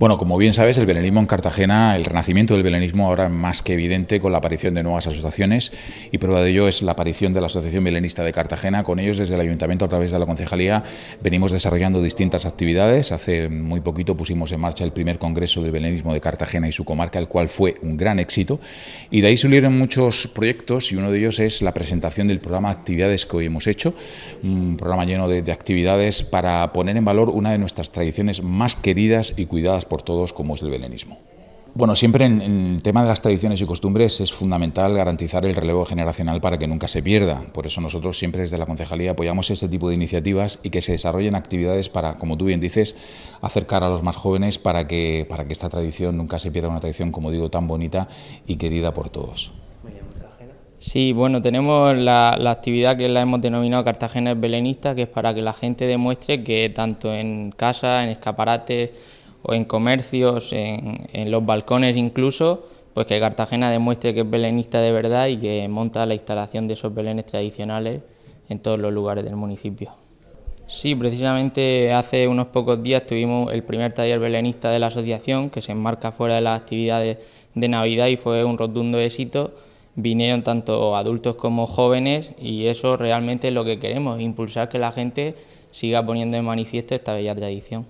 Bueno, como bien sabes, el belenismo en Cartagena, el renacimiento del belenismo ahora es más que evidente con la aparición de nuevas asociaciones y prueba de ello es la aparición de la Asociación Belenista de Cartagena. Con ellos, desde el Ayuntamiento, a través de la Concejalía, venimos desarrollando distintas actividades. Hace muy poquito pusimos en marcha el primer Congreso del Belenismo de Cartagena y su comarca, el cual fue un gran éxito. Y de ahí surgieron muchos proyectos y uno de ellos es la presentación del programa actividades que hoy hemos hecho, un programa lleno de actividades para poner en valor una de nuestras tradiciones más queridas y cuidadas por todos como es el belenismo. Bueno, siempre en, el tema de las tradiciones y costumbres es fundamental garantizar el relevo generacional para que nunca se pierda. Por eso nosotros siempre desde la concejalía apoyamos este tipo de iniciativas y que se desarrollen actividades para, como tú bien dices, acercar a los más jóvenes para que, para que esta tradición nunca se pierda, una tradición, como digo, tan bonita y querida por todos. Sí, bueno, tenemos la, actividad que la hemos denominado Cartagena es Belenista, que es para que la gente demuestre que tanto en casa, en escaparates, o en comercios, en, los balcones incluso, pues que Cartagena demuestre que es belenista de verdad y que monta la instalación de esos belenes tradicionales en todos los lugares del municipio. Sí, precisamente hace unos pocos días tuvimos el primer taller belenista de la asociación que se enmarca fuera de las actividades de Navidad y fue un rotundo éxito. Vinieron tanto adultos como jóvenes y eso realmente es lo que queremos, impulsar que la gente siga poniendo en manifiesto esta bella tradición.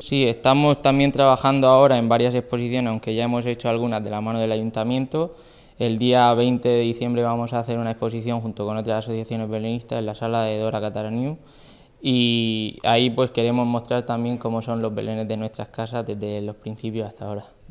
Sí, estamos también trabajando ahora en varias exposiciones, aunque ya hemos hecho algunas de la mano del ayuntamiento. El día 20 de diciembre vamos a hacer una exposición junto con otras asociaciones belenistas en la sala de Dora Cataraniu y ahí pues queremos mostrar también cómo son los belenes de nuestras casas desde los principios hasta ahora.